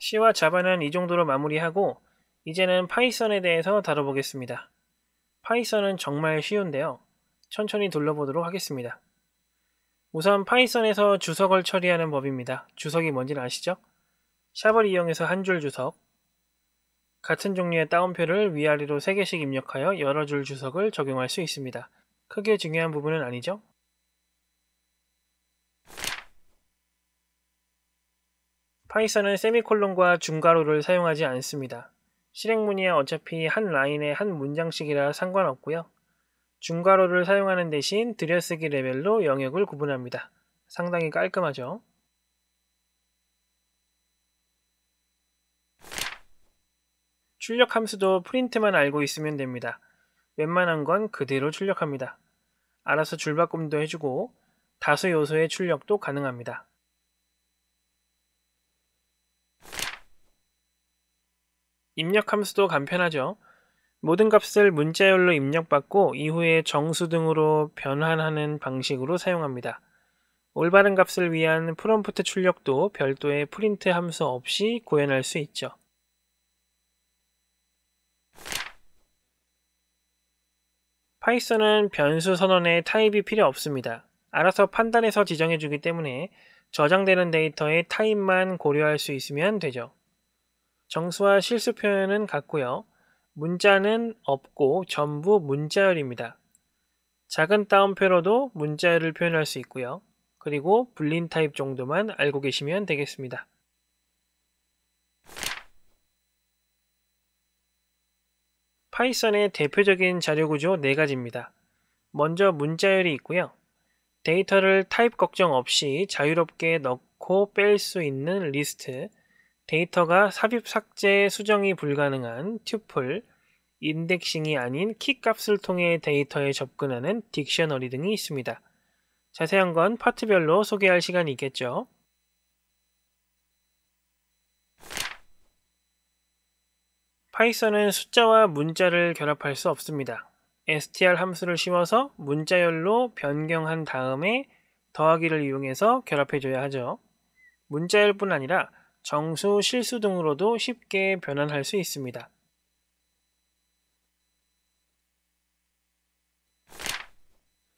C와 자바는 이 정도로 마무리하고 이제는 파이썬에 대해서 다뤄보겠습니다. 파이썬은 정말 쉬운데요. 천천히 둘러보도록 하겠습니다. 우선 파이썬에서 주석을 처리하는 법입니다. 주석이 뭔지는 아시죠? 샵을 이용해서 한 줄 주석, 같은 종류의 따옴표를 위아래로 3개씩 입력하여 여러 줄 주석을 적용할 수 있습니다. 크게 중요한 부분은 아니죠? 파이썬은 세미콜론과 중괄호를 사용하지 않습니다. 실행문의에 어차피 한 라인에 한 문장씩이라 상관없고요. 중괄호를 사용하는 대신 들여쓰기 레벨로 영역을 구분합니다. 상당히 깔끔하죠? 출력 함수도 프린트만 알고 있으면 됩니다. 웬만한 건 그대로 출력합니다. 알아서 줄바꿈도 해주고 다수 요소의 출력도 가능합니다. 입력 함수도 간편하죠. 모든 값을 문자열로 입력받고 이후에 정수 등으로 변환하는 방식으로 사용합니다. 올바른 값을 위한 프롬프트 출력도 별도의 프린트 함수 없이 구현할 수 있죠. 파이썬은 변수 선언에 타입이 필요 없습니다. 알아서 판단해서 지정해주기 때문에 저장되는 데이터의 타입만 고려할 수 있으면 되죠. 정수와 실수 표현은 같고요. 문자는 없고 전부 문자열입니다. 작은 따옴표로도 문자열을 표현할 수 있고요. 그리고 불린 타입 정도만 알고 계시면 되겠습니다. 파이썬의 대표적인 자료구조 4가지입니다. 먼저 문자열이 있고요. 데이터를 타입 걱정 없이 자유롭게 넣고 뺄 수 있는 리스트, 데이터가 삽입 삭제 수정이 불가능한 튜플, 인덱싱이 아닌 키 값을 통해 데이터에 접근하는 딕셔너리 등이 있습니다. 자세한 건 파트별로 소개할 시간이 있겠죠. 파이썬은 숫자와 문자를 결합할 수 없습니다. str 함수를 심어서 문자열로 변경한 다음에 더하기를 이용해서 결합해줘야 하죠. 문자열뿐 아니라 정수, 실수 등으로도 쉽게 변환할 수 있습니다.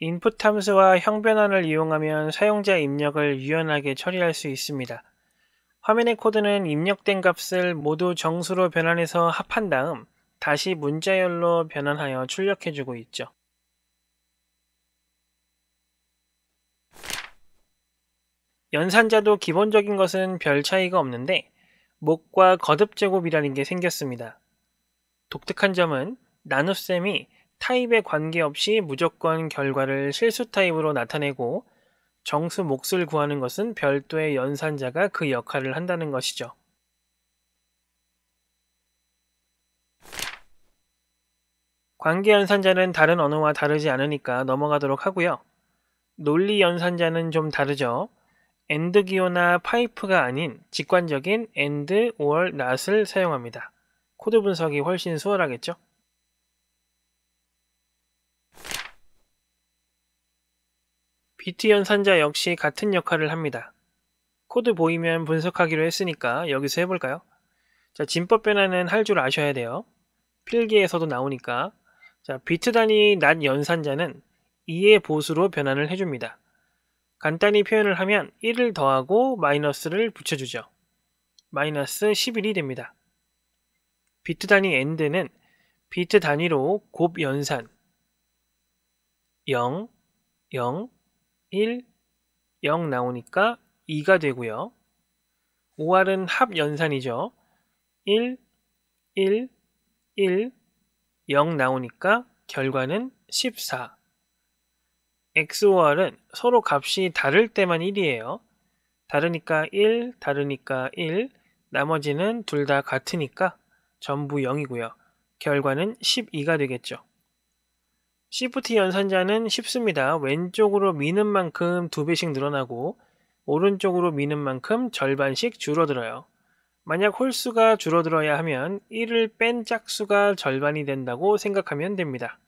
인풋 함수와 형변환을 이용하면 사용자 입력을 유연하게 처리할 수 있습니다. 화면의 코드는 입력된 값을 모두 정수로 변환해서 합한 다음 다시 문자열로 변환하여 출력해주고 있죠. 연산자도 기본적인 것은 별 차이가 없는데 목과 거듭 제곱이라는 게 생겼습니다. 독특한 점은 나눗셈이 타입에 관계없이 무조건 결과를 실수 타입으로 나타내고 정수 몫을 구하는 것은 별도의 연산자가 그 역할을 한다는 것이죠. 관계 연산자는 다른 언어와 다르지 않으니까 넘어가도록 하고요. 논리 연산자는 좀 다르죠. a 드 기호나 파이프가 아닌 직관적인 a 드 d OR, n 을 사용합니다. 코드 분석이 훨씬 수월하겠죠? 비트 연산자 역시 같은 역할을 합니다. 코드 보이면 분석하기로 했으니까 여기서 해볼까요? 자, 진법 변화는 할 줄 아셔야 돼요. 필기에서도 나오니까. 자, 비트 단위 낫 연산자는 2의 보수로 변환을 해줍니다. 간단히 표현을 하면 1을 더하고 마이너스를 붙여주죠. 마이너스 11이 됩니다. 비트 단위 end는 비트 단위로 곱 연산 0, 0, 1, 0 나오니까 2가 되고요. OR은 합 연산이죠. 1, 1, 1, 0 나오니까 결과는 14. XOR은 서로 값이 다를 때만 1이에요. 다르니까 1, 다르니까 1, 나머지는 둘 다 같으니까 전부 0이고요. 결과는 12가 되겠죠. 시프트 연산자는 쉽습니다. 왼쪽으로 미는 만큼 두배씩 늘어나고 오른쪽으로 미는 만큼 절반씩 줄어들어요. 만약 홀수가 줄어들어야 하면 1을 뺀 짝수가 절반이 된다고 생각하면 됩니다.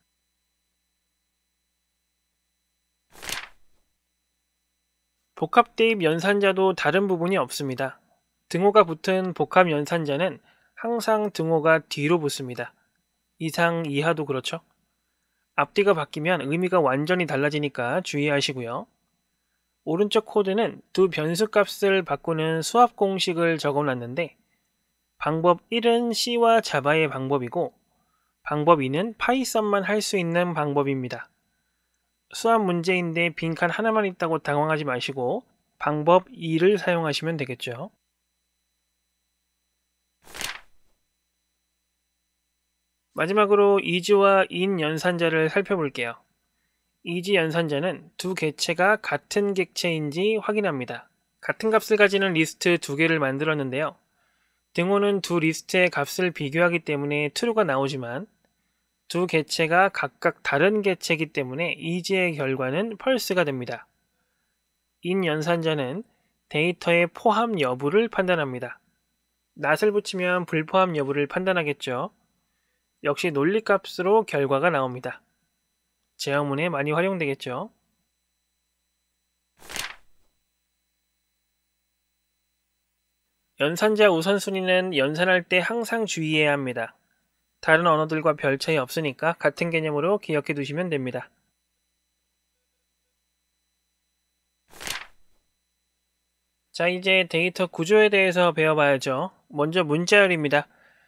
복합 대입 연산자도 다른 부분이 없습니다. 등호가 붙은 복합 연산자는 항상 등호가 뒤로 붙습니다. 이상 이하도 그렇죠. 앞뒤가 바뀌면 의미가 완전히 달라지니까 주의하시고요. 오른쪽 코드는 두 변수값을 바꾸는 수학 공식을 적어놨는데 방법 1은 C와 자바의 방법이고 방법 2는 파이썬만 할 수 있는 방법입니다. 수학 문제인데 빈칸 하나만 있다고 당황하지 마시고 방법 2를 사용하시면 되겠죠. 마지막으로 이지와 인 연산자를 살펴볼게요. 이지 연산자는 두 개체가 같은 객체인지 확인합니다. 같은 값을 가지는 리스트 두 개를 만들었는데요. 등호는 두 리스트의 값을 비교하기 때문에 t r 가 나오지만 두 개체가 각각 다른 개체이기 때문에 이지의 결과는 펄스가 됩니다. 인 연산자는 데이터의 포함 여부를 판단합니다. 낫을 붙이면 불포함 여부를 판단하겠죠. 역시 논리값으로 결과가 나옵니다. 제어문에 많이 활용되겠죠. 연산자 우선순위는 연산할 때 항상 주의해야 합니다. 다른 언어들과 별 차이 없으니까 같은 개념으로 기억해 두시면 됩니다. 자 이제 데이터 구조에 대해서 배워봐야죠. 먼저 문자열입니다.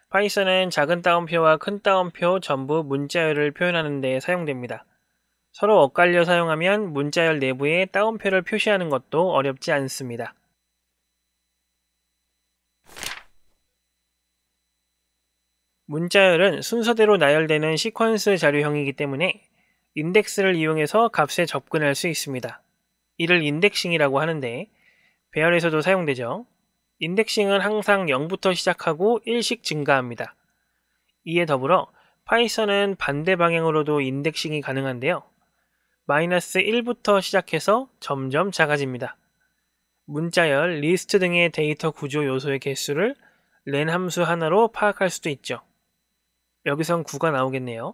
파이썬은 작은 따옴표와 큰 따옴표 전부 문자열을 표현하는 데 사용됩니다. 서로 엇갈려 사용하면 문자열 내부에 따옴표를 표시하는 것도 어렵지 않습니다. 문자열은 순서대로 나열되는 시퀀스 자료형이기 때문에 인덱스를 이용해서 값에 접근할 수 있습니다. 이를 인덱싱이라고 하는데 배열에서도 사용되죠. 인덱싱은 항상 0부터 시작하고 1씩 증가합니다. 이에 더불어 파이썬은 반대 방향으로도 인덱싱이 가능한데요. 마이너스 1부터 시작해서 점점 작아집니다. 문자열, 리스트 등의 데이터 구조 요소의 개수를 랜 함수 하나로 파악할 수도 있죠. 여기선 구가 나오겠네요.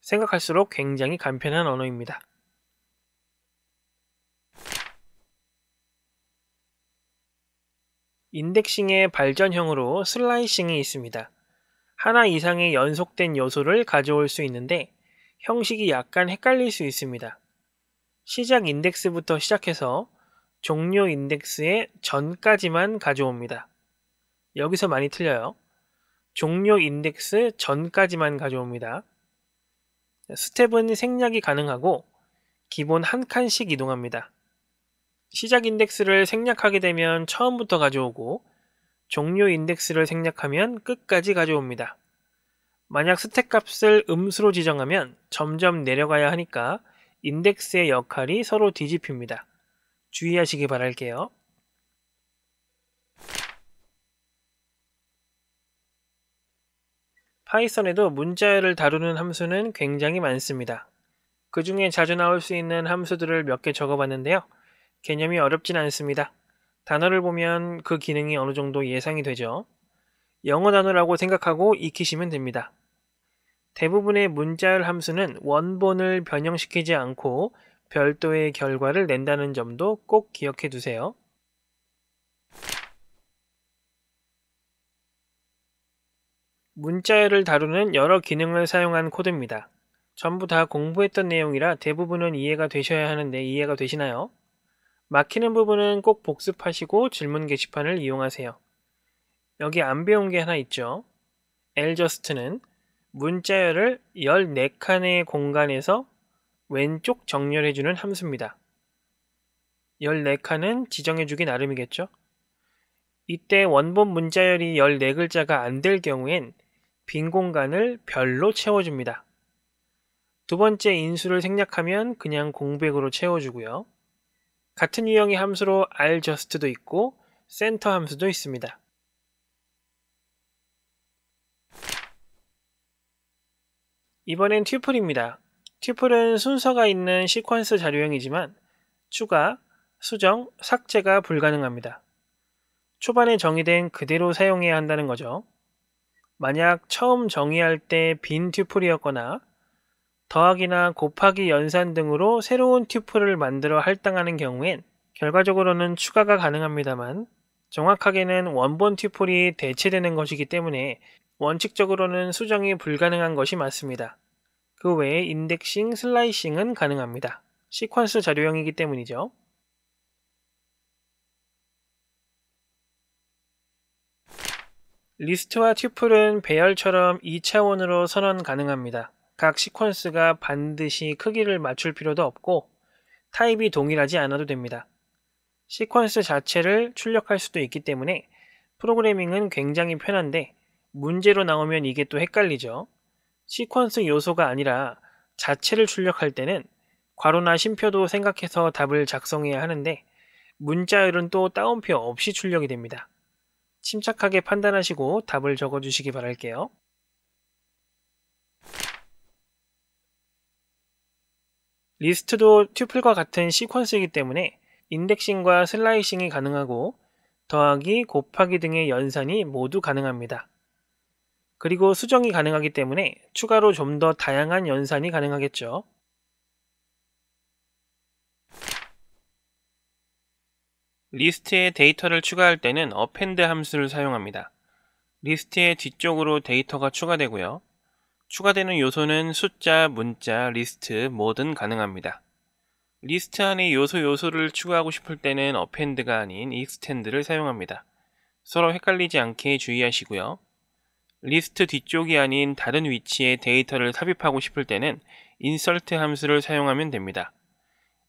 생각할수록 굉장히 간편한 언어입니다. 인덱싱의 발전형으로 슬라이싱이 있습니다. 하나 이상의 연속된 요소를 가져올 수 있는데 형식이 약간 헷갈릴 수 있습니다. 시작 인덱스부터 시작해서 종료 인덱스의 전까지만 가져옵니다. 여기서 많이 틀려요. 종료 인덱스 전까지만 가져옵니다. 스텝은 생략이 가능하고 기본 한 칸씩 이동합니다. 시작 인덱스를 생략하게 되면 처음부터 가져오고 종료 인덱스를 생략하면 끝까지 가져옵니다. 만약 스택 값을 음수로 지정하면 점점 내려가야 하니까 인덱스의 역할이 서로 뒤집힙니다. 주의하시기 바랄게요. 파이썬에도 문자열을 다루는 함수는 굉장히 많습니다. 그 중에 자주 나올 수 있는 함수들을 몇 개 적어봤는데요. 개념이 어렵진 않습니다. 단어를 보면 그 기능이 어느 정도 예상이 되죠. 영어 단어라고 생각하고 익히시면 됩니다. 대부분의 문자열 함수는 원본을 변형시키지 않고 별도의 결과를 낸다는 점도 꼭 기억해 두세요. 문자열을 다루는 여러 기능을 사용한 코드입니다. 전부 다 공부했던 내용이라 대부분은 이해가 되셔야 하는데 이해가 되시나요? 막히는 부분은 꼭 복습하시고 질문 게시판을 이용하세요. 여기 안 배운 게 하나 있죠. 엘저스트는 문자열을 14칸의 공간에서 왼쪽 정렬해주는 함수입니다. 14칸은 지정해주기 나름이겠죠. 이때 원본 문자열이 14글자가 안 될 경우엔 빈 공간을 별로 채워줍니다. 두 번째 인수를 생략하면 그냥 공백으로 채워주고요. 같은 유형의 함수로 rjust도 있고 센터 함수도 있습니다. 이번엔 튜플입니다. 튜플은 순서가 있는 시퀀스 자료형이지만 추가, 수정, 삭제가 불가능합니다. 초반에 정의된 그대로 사용해야 한다는 거죠. 만약 처음 정의할 때 빈 튜플이었거나 더하기나 곱하기 연산 등으로 새로운 튜플을 만들어 할당하는 경우엔 결과적으로는 추가가 가능합니다만 정확하게는 원본 튜플이 대체되는 것이기 때문에 원칙적으로는 수정이 불가능한 것이 맞습니다. 그 외에 인덱싱, 슬라이싱은 가능합니다. 시퀀스 자료형이기 때문이죠. 리스트와 튜플은 배열처럼 2차원으로 선언 가능합니다. 각 시퀀스가 반드시 크기를 맞출 필요도 없고 타입이 동일하지 않아도 됩니다. 시퀀스 자체를 출력할 수도 있기 때문에 프로그래밍은 굉장히 편한데 문제로 나오면 이게 또 헷갈리죠. 시퀀스 요소가 아니라 자체를 출력할 때는 괄호나 심표도 생각해서 답을 작성해야 하는데 문자열은 또 따옴표 없이 출력이 됩니다. 침착하게 판단하시고 답을 적어주시기 바랄게요. 리스트도 튜플과 같은 시퀀스이기 때문에 인덱싱과 슬라이싱이 가능하고 더하기, 곱하기 등의 연산이 모두 가능합니다. 그리고 수정이 가능하기 때문에 추가로 좀 더 다양한 연산이 가능하겠죠. 리스트에 데이터를 추가할 때는 append 함수를 사용합니다. 리스트의 뒤쪽으로 데이터가 추가되고요. 추가되는 요소는 숫자, 문자, 리스트 뭐든 가능합니다. 리스트 안에 요소 요소를 추가하고 싶을 때는 append가 아닌 extend를 사용합니다. 서로 헷갈리지 않게 주의하시고요. 리스트 뒤쪽이 아닌 다른 위치에 데이터를 삽입하고 싶을 때는 insert 함수를 사용하면 됩니다.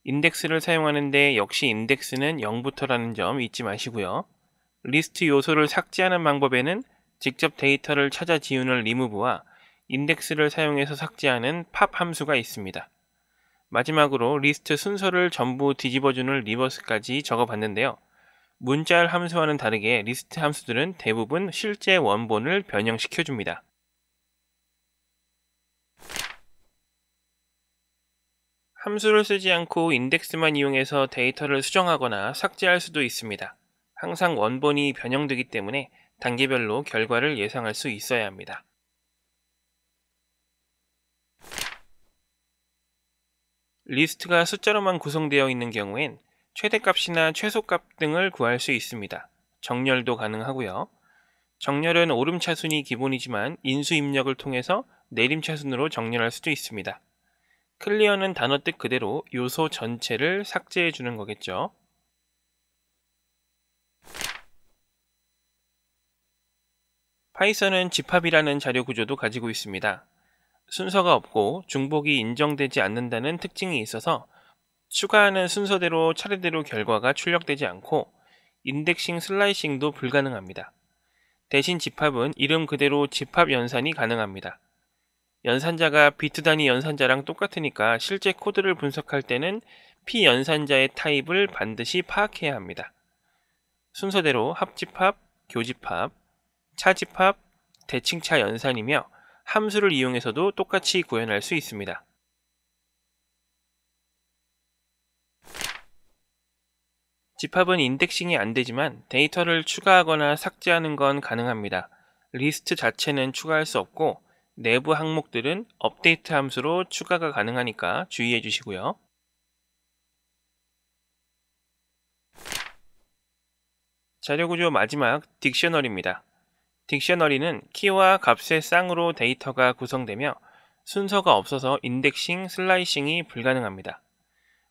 인덱스를 사용하는데 역시 인덱스는 0부터라는 점 잊지 마시고요. 리스트 요소를 삭제하는 방법에는 직접 데이터를 찾아 지우는 리무브와 인덱스를 사용해서 삭제하는 팝 함수가 있습니다. 마지막으로 리스트 순서를 전부 뒤집어주는 리버스까지 적어봤는데요. 문자열 함수와는 다르게 리스트 함수들은 대부분 실제 원본을 변형시켜줍니다. 함수를 쓰지 않고 인덱스만 이용해서 데이터를 수정하거나 삭제할 수도 있습니다. 항상 원본이 변형되기 때문에 단계별로 결과를 예상할 수 있어야 합니다. 리스트가 숫자로만 구성되어 있는 경우엔 최대값이나 최소값 등을 구할 수 있습니다. 정렬도 가능하고요. 정렬은 오름차순이 기본이지만 인수입력을 통해서 내림차순으로 정렬할 수도 있습니다. 클리어는 단어 뜻 그대로 요소 전체를 삭제해 주는 거겠죠. 파이썬은 집합이라는 자료 구조도 가지고 있습니다. 순서가 없고 중복이 인정되지 않는다는 특징이 있어서 추가하는 순서대로 차례대로 결과가 출력되지 않고 인덱싱 슬라이싱도 불가능합니다. 대신 집합은 이름 그대로 집합 연산이 가능합니다. 연산자가 비트 단위 연산자랑 똑같으니까 실제 코드를 분석할 때는 P 연산자의 타입을 반드시 파악해야 합니다. 순서대로 합집합, 교집합, 차집합, 대칭차 연산이며 함수를 이용해서도 똑같이 구현할 수 있습니다. 집합은 인덱싱이 안되지만 데이터를 추가하거나 삭제하는 건 가능합니다. 리스트 자체는 추가할 수 없고 내부 항목들은 업데이트 함수로 추가가 가능하니까 주의해 주시고요. 자료구조 마지막 딕셔너리입니다. 딕셔너리는 키와 값의 쌍으로 데이터가 구성되며 순서가 없어서 인덱싱, 슬라이싱이 불가능합니다.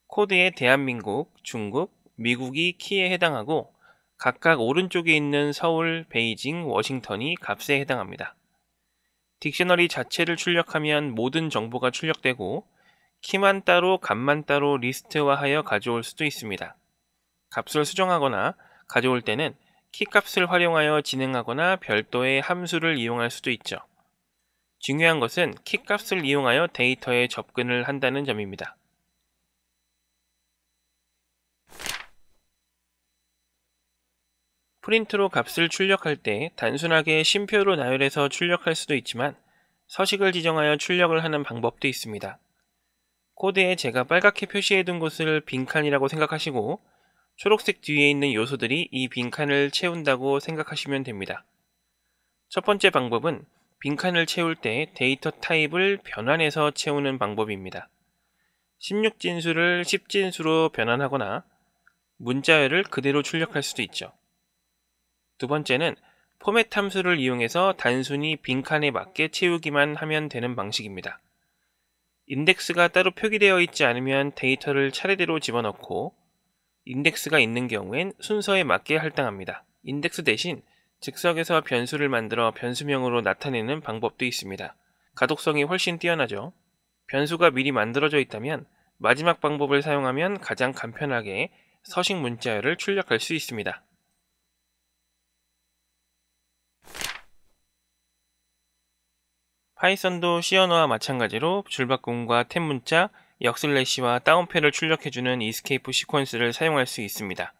코드에 대한민국, 중국, 미국이 키에 해당하고 각각 오른쪽에 있는 서울, 베이징, 워싱턴이 값에 해당합니다. 딕셔너리 자체를 출력하면 모든 정보가 출력되고 키만 따로 값만 따로 리스트화하여 가져올 수도 있습니다. 값을 수정하거나 가져올 때는 키값을 활용하여 진행하거나 별도의 함수를 이용할 수도 있죠. 중요한 것은 키값을 이용하여 데이터에 접근을 한다는 점입니다. 프린트로 값을 출력할 때 단순하게 심표로 나열해서 출력할 수도 있지만 서식을 지정하여 출력을 하는 방법도 있습니다. 코드에 제가 빨갛게 표시해둔 곳을 빈칸이라고 생각하시고 초록색 뒤에 있는 요소들이 이 빈칸을 채운다고 생각하시면 됩니다. 첫 번째 방법은 빈칸을 채울 때 데이터 타입을 변환해서 채우는 방법입니다. 16진수를 10진수로 변환하거나 문자열을 그대로 출력할 수도 있죠. 두 번째는 포맷 함수를 이용해서 단순히 빈칸에 맞게 채우기만 하면 되는 방식입니다. 인덱스가 따로 표기되어 있지 않으면 데이터를 차례대로 집어넣고 인덱스가 있는 경우엔 순서에 맞게 할당합니다. 인덱스 대신 즉석에서 변수를 만들어 변수명으로 나타내는 방법도 있습니다. 가독성이 훨씬 뛰어나죠. 변수가 미리 만들어져 있다면 마지막 방법을 사용하면 가장 간편하게 서식 문자열을 출력할 수 있습니다. 파이썬도 시언어와 마찬가지로 줄바꿈과 탭문자, 역슬래시와 다운패를 출력해주는 이스케이프 시퀀스를 사용할 수 있습니다.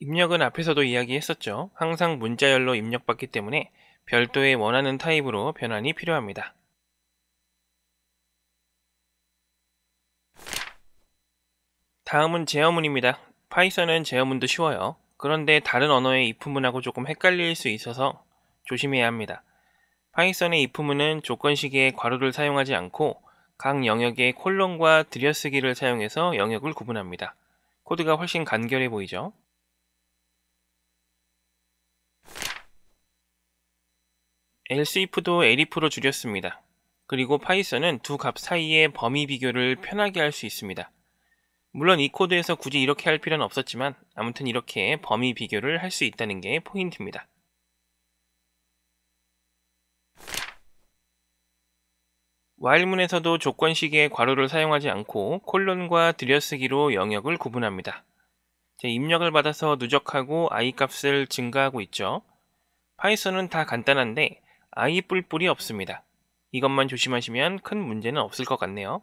입력은 앞에서도 이야기했었죠. 항상 문자열로 입력받기 때문에 별도의 원하는 타입으로 변환이 필요합니다. 다음은 제어문입니다. 파이썬은 제어문도 쉬워요. 그런데 다른 언어의 이프문하고 조금 헷갈릴 수 있어서 조심해야 합니다. 파이썬의 이프문은 조건식의 괄호를 사용하지 않고 각 영역의 콜론과 들여쓰기를 사용해서 영역을 구분합니다. 코드가 훨씬 간결해 보이죠? e l s 프도 e l i 로 줄였습니다. 그리고 파이썬은 두 값 사이의 범위 비교를 편하게 할 수 있습니다. 물론 이 코드에서 굳이 이렇게 할 필요는 없었지만 아무튼 이렇게 범위 비교를 할 수 있다는 게 포인트입니다. 와일문에서도 조건식의 괄호를 사용하지 않고 콜론과 들여쓰기로 영역을 구분합니다. 입력을 받아서 누적하고 i 값을 증가하고 있죠. 파이썬은 다 간단한데 i 뿔뿔이 없습니다. 이것만 조심하시면 큰 문제는 없을 것 같네요.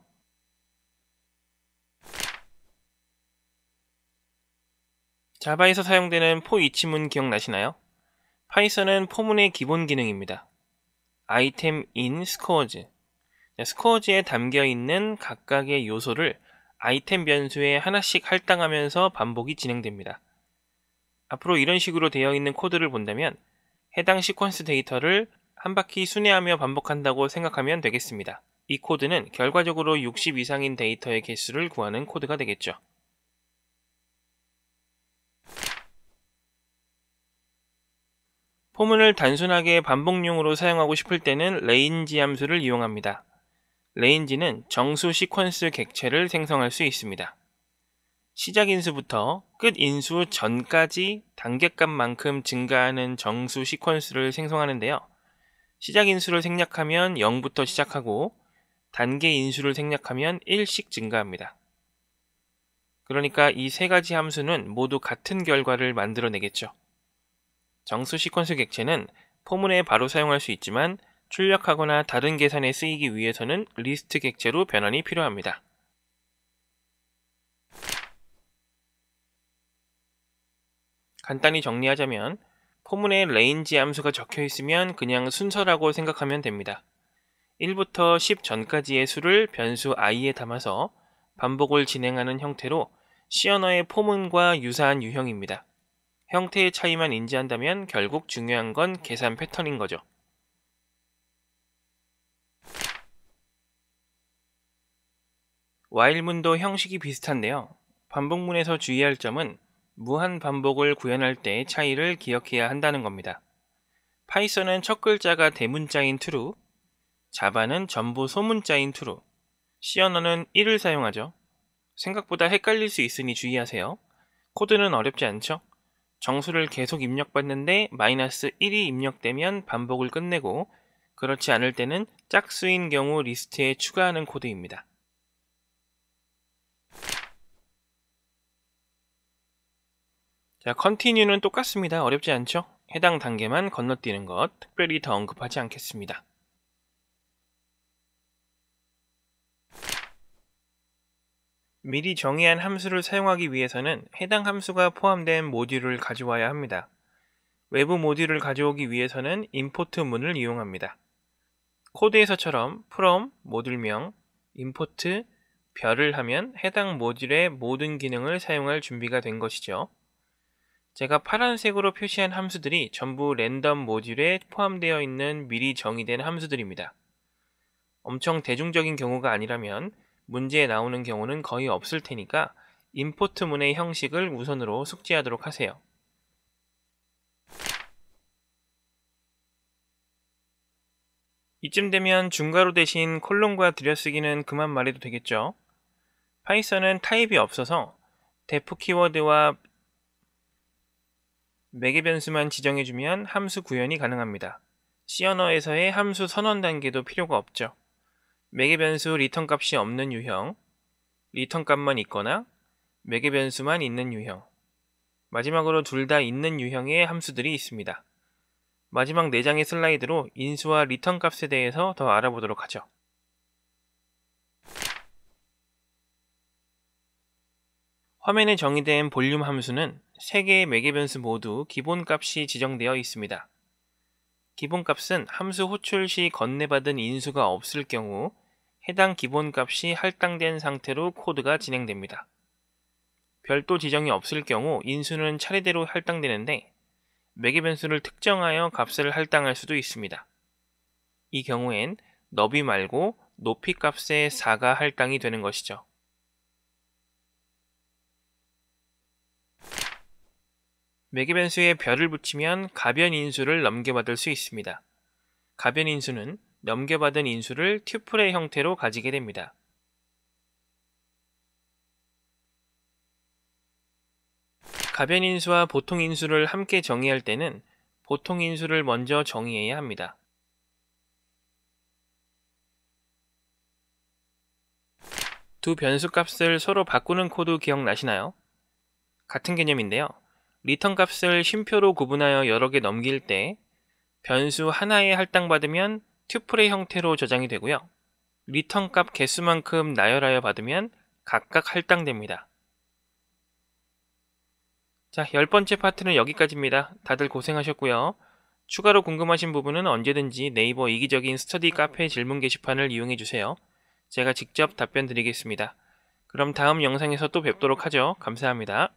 자바에서 사용되는 포이치문 기억나시나요? 파이썬은 포문의 기본 기능입니다. 아이템 인 스코어즈 스코어즈에 담겨있는 각각의 요소를 아이템 변수에 하나씩 할당하면서 반복이 진행됩니다. 앞으로 이런 식으로 되어 있는 코드를 본다면 해당 시퀀스 데이터를 한 바퀴 순회하며 반복한다고 생각하면 되겠습니다. 이 코드는 결과적으로 60 이상인 데이터의 개수를 구하는 코드가 되겠죠. 포문을 단순하게 반복용으로 사용하고 싶을 때는 레인지 함수를 이용합니다. 레인지는 정수 시퀀스 객체를 생성할 수 있습니다. 시작 인수부터 끝 인수 전까지 단계값만큼 증가하는 정수 시퀀스를 생성하는데요. 시작 인수를 생략하면 0부터 시작하고 단계 인수를 생략하면 1씩 증가합니다. 그러니까 이 세 가지 함수는 모두 같은 결과를 만들어내겠죠. 정수 시퀀스 객체는 포문에 바로 사용할 수 있지만 출력하거나 다른 계산에 쓰이기 위해서는 리스트 객체로 변환이 필요합니다. 간단히 정리하자면 포문에 레인지 함수가 적혀 있으면 그냥 순서라고 생각하면 됩니다. 1부터 10 전까지의 수를 변수 i에 담아서 반복을 진행하는 형태로 시 언어의 포문과 유사한 유형입니다. 형태의 차이만 인지한다면 결국 중요한 건 계산 패턴인 거죠. 와일문도 형식이 비슷한데요. 반복문에서 주의할 점은 무한 반복을 구현할 때의 차이를 기억해야 한다는 겁니다. 파이썬은 첫 글자가 대문자인 true, 자바는 전부 소문자인 true, C 언어는 1을 사용하죠. 생각보다 헷갈릴 수 있으니 주의하세요. 코드는 어렵지 않죠? 정수를 계속 입력받는데 마이너스 1이 입력되면 반복을 끝내고 그렇지 않을 때는 짝수인 경우 리스트에 추가하는 코드입니다. 자, 컨티뉴는 똑같습니다. 어렵지 않죠? 해당 단계만 건너뛰는 것 특별히 더 언급하지 않겠습니다. 미리 정의한 함수를 사용하기 위해서는 해당 함수가 포함된 모듈을 가져와야 합니다. 외부 모듈을 가져오기 위해서는 import 문을 이용합니다. 코드에서처럼 from 모듈명 import 별을 하면 해당 모듈의 모든 기능을 사용할 준비가 된 것이죠. 제가 파란색으로 표시한 함수들이 전부 랜덤 모듈에 포함되어 있는 미리 정의된 함수들입니다. 엄청 대중적인 경우가 아니라면 문제에 나오는 경우는 거의 없을 테니까 임포트문의 형식을 우선으로 숙지하도록 하세요. 이쯤 되면 중괄호 대신 콜론과 들여쓰기는 그만 말해도 되겠죠. 파이썬은 타입이 없어서 def 키워드와 매개 변수만 지정해주면 함수 구현이 가능합니다. 시 언어에서의 함수 선언 단계도 필요가 없죠. 매개변수 리턴 값이 없는 유형, 리턴 값만 있거나 매개변수만 있는 유형, 마지막으로 둘 다 있는 유형의 함수들이 있습니다. 마지막 4장의 슬라이드로 인수와 리턴 값에 대해서 더 알아보도록 하죠. 화면에 정의된 볼륨 함수는 3개의 매개변수 모두 기본값이 지정되어 있습니다. 기본값은 함수 호출 시 건네받은 인수가 없을 경우 해당 기본값이 할당된 상태로 코드가 진행됩니다. 별도 지정이 없을 경우 인수는 차례대로 할당되는데 매개 변수를 특정하여 값을 할당할 수도 있습니다. 이 경우엔 너비 말고 높이 값의 4가 할당이 되는 것이죠. 매개 변수에 별을 붙이면 가변 인수를 넘겨받을 수 있습니다. 가변 인수는 넘겨받은 인수를 튜플의 형태로 가지게 됩니다. 가변인수와 보통인수를 함께 정의할 때는 보통인수를 먼저 정의해야 합니다. 두 변수값을 서로 바꾸는 코드 기억나시나요? 같은 개념인데요. 리턴 값을 쉼표로 구분하여 여러 개 넘길 때 변수 하나에 할당받으면 튜플의 형태로 저장이 되고요. 리턴 값 개수만큼 나열하여 받으면 각각 할당됩니다. 자, 열 번째 파트는 여기까지입니다. 다들 고생하셨고요. 추가로 궁금하신 부분은 언제든지 네이버 이기적인 스터디 카페 질문 게시판을 이용해주세요. 제가 직접 답변 드리겠습니다. 그럼 다음 영상에서 또 뵙도록 하죠. 감사합니다.